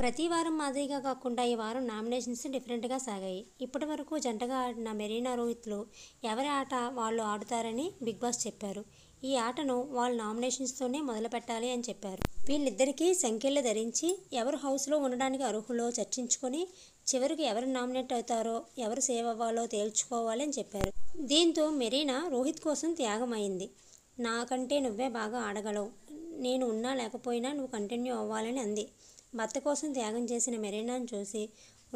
ప్రతి వారం మాదిరిగా కాకుండా ఈ వారం నామినేషన్స్ డిఫరెంట్గా సాగాయి ఇప్పటి వరకు జంటగా ఆడిన మెరీనా రోహిత్లు ఎవరి ఆట వాళ్ళు ఆడుతారని బిగ్ బాస్ చెప్పారు ఈ ఆటను వాళ్ళు నామినేషన్స్తోనే మొదలు పెట్టాలి అని చెప్పారు వీళ్ళిద్దరికీ సంఖ్యలు ధరించి ఎవరు హౌస్లో ఉండడానికి అర్హులో చర్చించుకొని చివరికి ఎవరు నామినేట్ అవుతారో ఎవరు సేవ్ అవ్వాలో తేల్చుకోవాలి అని చెప్పారు దీంతో మెరీనా రోహిత్ కోసం త్యాగం అయింది నాకంటే నువ్వే బాగా ఆడగలవు నేను ఉన్నా లేకపోయినా నువ్వు కంటిన్యూ అవ్వాలని అంది భర్త కోసం త్యాగం చేసిన మెరీనాను చూసి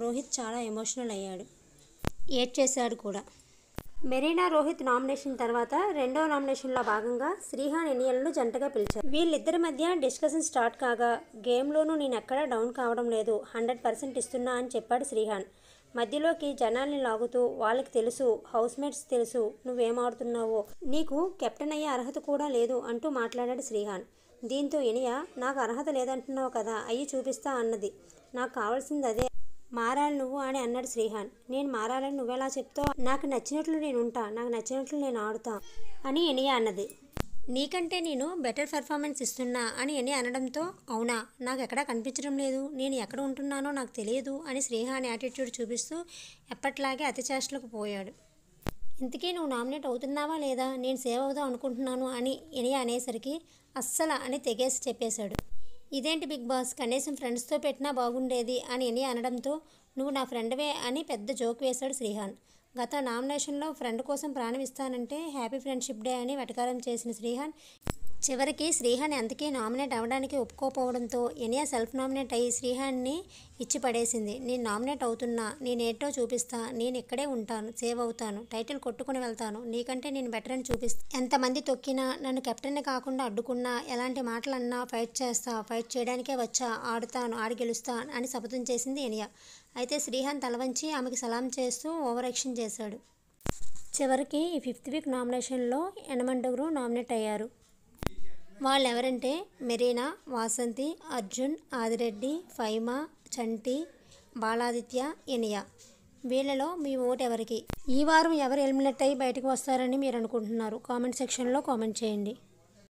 రోహిత్ చాలా ఎమోషనల్ అయ్యాడు ఏడ్ చేశాడు కూడా మెరీనా రోహిత్ నామినేషన్ తర్వాత రెండో నామినేషన్లో భాగంగా శ్రీహాన్ ఎనియల్ను జంటగా పిలిచారు వీళ్ళిద్దరి మధ్య డిస్కషన్ స్టార్ట్ కాగా గేమ్లోనూ నేను ఎక్కడా డౌన్ కావడం లేదు హండ్రెడ్ పర్సెంట్ ఇస్తున్నా అని చెప్పాడు శ్రీహాన్ మధ్యలోకి జనాల్ని లాగుతూ వాళ్ళకి తెలుసు హౌస్మేట్స్ తెలుసు నువ్వేమాడుతున్నావో నీకు కెప్టెన్ అయ్యే అర్హత కూడా లేదు అంటూ మాట్లాడాడు శ్రీహాన్ దీంతో ఇనియ నాకు అర్హత లేదంటున్నావు కదా అయ్యి చూపిస్తా అన్నది నాకు కావాల్సింది అదే మారాలి నువ్వు అని అన్నాడు శ్రీహాన్ నేను మారాలని నువ్వెలా చెప్తావు నాకు నచ్చినట్లు నేను ఉంటా నాకు నచ్చినట్లు నేను ఆడుతా అని ఇనియ అన్నది నీకంటే నేను బెటర్ పెర్ఫార్మెన్స్ ఇస్తున్నా అని ఎని అనడంతో అవునా నాకు ఎక్కడా కనిపించడం లేదు నేను ఎక్కడ ఉంటున్నానో నాకు తెలియదు అని శ్రీహాన్ యాటిట్యూడ్ చూపిస్తూ ఎప్పట్లాగే అతిచేష్టలకు పోయాడు ఇంతకీ నువ్వు నామినేట్ అవుతున్నావా లేదా నేను సేవ్ అవుదాం అనుకుంటున్నాను అని ఎనియా అనేసరికి అస్సల అని తెగేసి చెప్పేశాడు ఇదేంటి బిగ్ బాస్ కనీసం ఫ్రెండ్స్తో పెట్టినా బాగుండేది అని ఎనియా అనడంతో నువ్వు నా ఫ్రెండ్వే అని పెద్ద జోక్ వేశాడు శ్రీహాన్ గత నామినేషన్లో ఫ్రెండ్ కోసం ప్రాణం ఇస్తానంటే హ్యాపీ ఫ్రెండ్షిప్ డే అని వెటకారం చేసిన శ్రీహాన్ చివరికి శ్రీహాన్ అందుకే నామినేట్ అవ్వడానికి ఒప్పుకోపోవడంతో ఎనియా సెల్ఫ్ నామినేట్ అయ్యి శ్రీహాన్ని ఇచ్చి పడేసింది నేను నామినేట్ అవుతున్నా నేనేటో చూపిస్తా నేను ఇక్కడే ఉంటాను సేవ్ అవుతాను టైటిల్ కొట్టుకుని వెళ్తాను నీకంటే నేను బెటర్ అని చూపిస్తా ఎంతమంది తొక్కినా నన్ను కెప్టెన్ని కాకుండా అడ్డుకున్నా ఎలాంటి మాటలు అన్నా ఫైట్ చేస్తా ఫైట్ చేయడానికే వచ్చా ఆడుతాను ఆడి గెలుస్తా అని శపథం చేసింది ఎనియా అయితే శ్రీహాన్ తలవంచి ఆమెకి సలాం చేస్తూ ఓవర్ యాక్షన్ చేశాడు చివరికి ఈ ఫిఫ్త్ వీక్ నామినేషన్లో ఎనమండుగురు నామినేట్ అయ్యారు వాళ్ళెవరంటే మెరీనా వాసంతి అర్జున్ ఆదిరెడ్డి ఫైమా చంటి బాలాదిత్య ఇనియా వీళ్ళలో మీ ఓటు ఎవరికి ఈ వారం ఎవరు ఎలిమినేట్ అయ్యి బయటకు వస్తారని మీరు అనుకుంటున్నారు కామెంట్ సెక్షన్లో కామెంట్ చేయండి